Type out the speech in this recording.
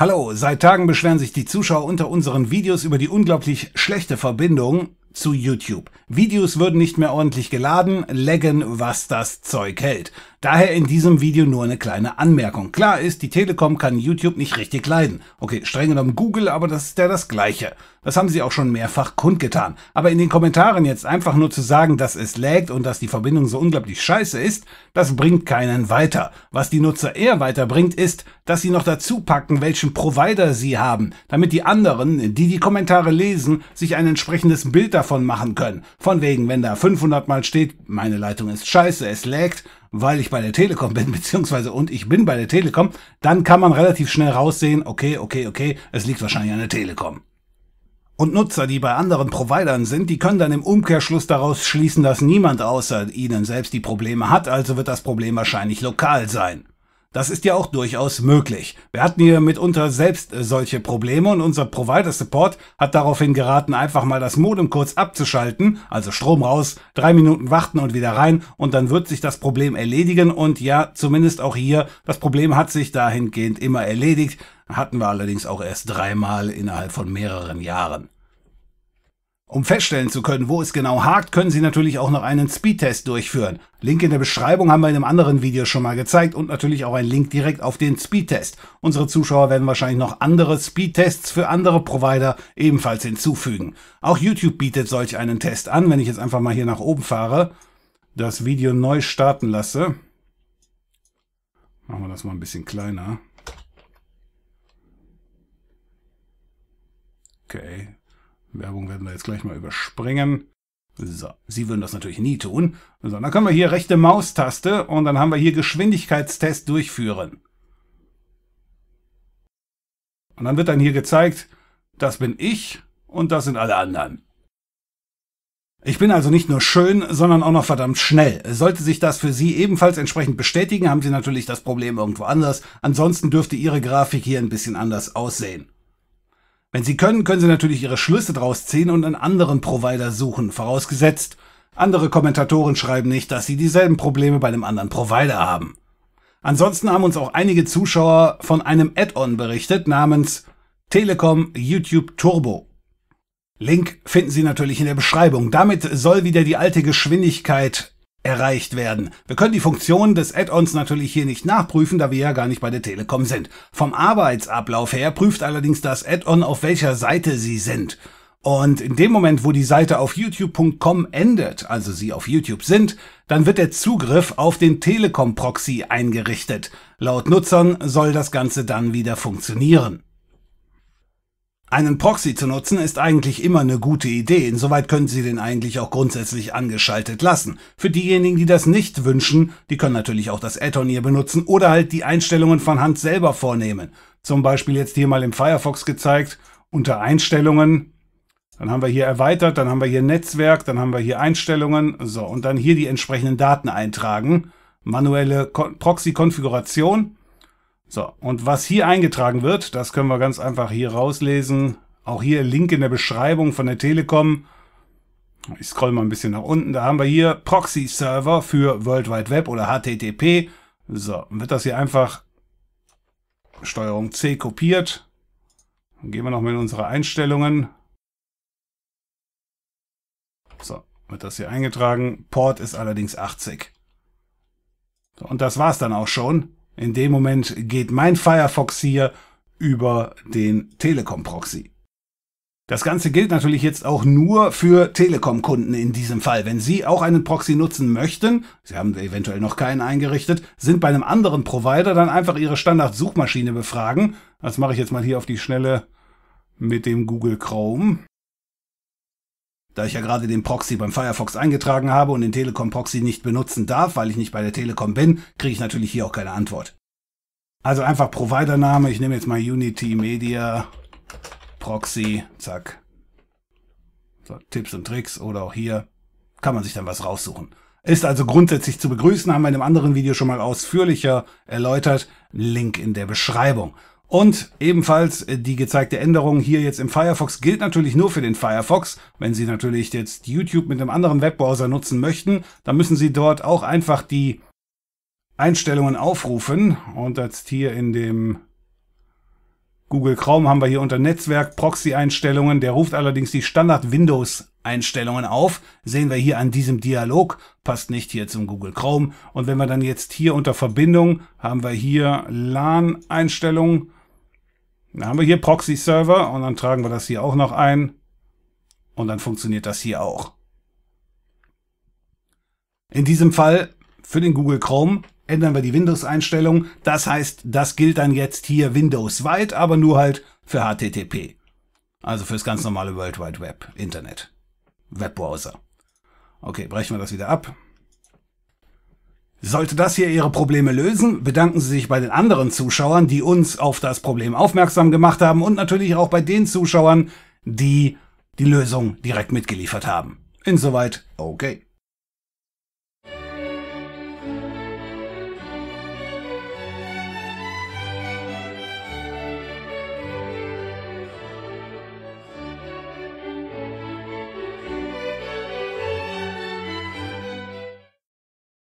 Hallo, seit Tagen beschweren sich die Zuschauer unter unseren Videos über die unglaublich schlechte Verbindung zu YouTube. Videos würden nicht mehr ordentlich geladen, laggen, was das Zeug hält. Daher in diesem Video nur eine kleine Anmerkung. Klar ist, die Telekom kann YouTube nicht richtig leiden. Okay, streng genommen Google, aber das ist ja das Gleiche. Das haben sie auch schon mehrfach kundgetan. Aber in den Kommentaren jetzt einfach nur zu sagen, dass es lägt und dass die Verbindung so unglaublich scheiße ist, das bringt keinen weiter. Was die Nutzer eher weiterbringt, ist, dass sie noch dazu packen, welchen Provider sie haben, damit die anderen, die die Kommentare lesen, sich ein entsprechendes Bild davon machen können. Von wegen, wenn da 500 mal steht, meine Leitung ist scheiße, es lägt, weil ich bei der Telekom bin, beziehungsweise und ich bin bei der Telekom, dann kann man relativ schnell raussehen, okay, okay, okay, es liegt wahrscheinlich an der Telekom. Und Nutzer, die bei anderen Providern sind, die können dann im Umkehrschluss daraus schließen, dass niemand außer ihnen selbst die Probleme hat, also wird das Problem wahrscheinlich lokal sein. Das ist ja auch durchaus möglich. Wir hatten hier mitunter selbst äh, solche Probleme und unser Provider Support hat daraufhin geraten, einfach mal das Modem kurz abzuschalten, also Strom raus, drei Minuten warten und wieder rein und dann wird sich das Problem erledigen und ja, zumindest auch hier, das Problem hat sich dahingehend immer erledigt, hatten wir allerdings auch erst dreimal innerhalb von mehreren Jahren. Um feststellen zu können, wo es genau hakt, können Sie natürlich auch noch einen Speedtest durchführen. Link in der Beschreibung haben wir in einem anderen Video schon mal gezeigt und natürlich auch einen Link direkt auf den Speedtest. Unsere Zuschauer werden wahrscheinlich noch andere Speedtests für andere Provider ebenfalls hinzufügen. Auch YouTube bietet solch einen Test an, wenn ich jetzt einfach mal hier nach oben fahre, das Video neu starten lasse. Machen wir das mal ein bisschen kleiner. Okay, Werbung werden wir jetzt gleich mal überspringen. So, Sie würden das natürlich nie tun. So, dann können wir hier rechte Maustaste und dann haben wir hier Geschwindigkeitstest durchführen. Und dann wird dann hier gezeigt, das bin ich und das sind alle anderen. Ich bin also nicht nur schön, sondern auch noch verdammt schnell. Sollte sich das für Sie ebenfalls entsprechend bestätigen, haben Sie natürlich das Problem irgendwo anders. Ansonsten dürfte Ihre Grafik hier ein bisschen anders aussehen. Wenn Sie können, können Sie natürlich Ihre Schlüsse draus ziehen und einen anderen Provider suchen, vorausgesetzt, andere Kommentatoren schreiben nicht, dass sie dieselben Probleme bei einem anderen Provider haben. Ansonsten haben uns auch einige Zuschauer von einem Add-on berichtet namens Telekom YouTube Turbo. Link finden Sie natürlich in der Beschreibung. Damit soll wieder die alte Geschwindigkeit erreicht werden. Wir können die Funktionen des Add-ons natürlich hier nicht nachprüfen, da wir ja gar nicht bei der Telekom sind. Vom Arbeitsablauf her prüft allerdings das Add-on, auf welcher Seite Sie sind. Und in dem Moment, wo die Seite auf youtube.com endet, also Sie auf YouTube sind, dann wird der Zugriff auf den Telekom-Proxy eingerichtet. Laut Nutzern soll das Ganze dann wieder funktionieren. Einen Proxy zu nutzen ist eigentlich immer eine gute Idee, insoweit können Sie den eigentlich auch grundsätzlich angeschaltet lassen. Für diejenigen, die das nicht wünschen, die können natürlich auch das Add-on hier benutzen oder halt die Einstellungen von Hand selber vornehmen. Zum Beispiel jetzt hier mal im Firefox gezeigt, unter Einstellungen, dann haben wir hier erweitert, dann haben wir hier Netzwerk, dann haben wir hier Einstellungen, so und dann hier die entsprechenden Daten eintragen, manuelle Proxy-Konfiguration so, und was hier eingetragen wird, das können wir ganz einfach hier rauslesen. Auch hier Link in der Beschreibung von der Telekom. Ich scroll mal ein bisschen nach unten. Da haben wir hier Proxy-Server für World Wide Web oder HTTP. So, wird das hier einfach Steuerung C kopiert. Dann gehen wir nochmal in unsere Einstellungen. So, wird das hier eingetragen. Port ist allerdings 80. So, und das war's dann auch schon. In dem Moment geht mein Firefox hier über den Telekom-Proxy. Das Ganze gilt natürlich jetzt auch nur für Telekom-Kunden in diesem Fall. Wenn Sie auch einen Proxy nutzen möchten, Sie haben eventuell noch keinen eingerichtet, sind bei einem anderen Provider dann einfach Ihre Standard-Suchmaschine befragen. Das mache ich jetzt mal hier auf die Schnelle mit dem Google Chrome. Da ich ja gerade den Proxy beim Firefox eingetragen habe und den Telekom-Proxy nicht benutzen darf, weil ich nicht bei der Telekom bin, kriege ich natürlich hier auch keine Antwort. Also einfach Providername, ich nehme jetzt mal Unity Media Proxy, zack. So, Tipps und Tricks oder auch hier kann man sich dann was raussuchen. Ist also grundsätzlich zu begrüßen, haben wir in einem anderen Video schon mal ausführlicher erläutert. Link in der Beschreibung. Und ebenfalls äh, die gezeigte Änderung hier jetzt im Firefox gilt natürlich nur für den Firefox. Wenn Sie natürlich jetzt YouTube mit einem anderen Webbrowser nutzen möchten, dann müssen Sie dort auch einfach die Einstellungen aufrufen. Und jetzt hier in dem Google Chrome haben wir hier unter Netzwerk Proxy-Einstellungen. Der ruft allerdings die Standard-Windows-Einstellungen auf. Sehen wir hier an diesem Dialog. Passt nicht hier zum Google Chrome. Und wenn wir dann jetzt hier unter Verbindung haben wir hier LAN-Einstellungen dann haben wir hier Proxy-Server und dann tragen wir das hier auch noch ein. Und dann funktioniert das hier auch. In diesem Fall für den Google Chrome ändern wir die Windows-Einstellung. Das heißt, das gilt dann jetzt hier Windows-weit, aber nur halt für HTTP. Also fürs ganz normale World Wide Web, Internet, Webbrowser. Okay, brechen wir das wieder ab. Sollte das hier Ihre Probleme lösen, bedanken Sie sich bei den anderen Zuschauern, die uns auf das Problem aufmerksam gemacht haben und natürlich auch bei den Zuschauern, die die Lösung direkt mitgeliefert haben. Insoweit, okay.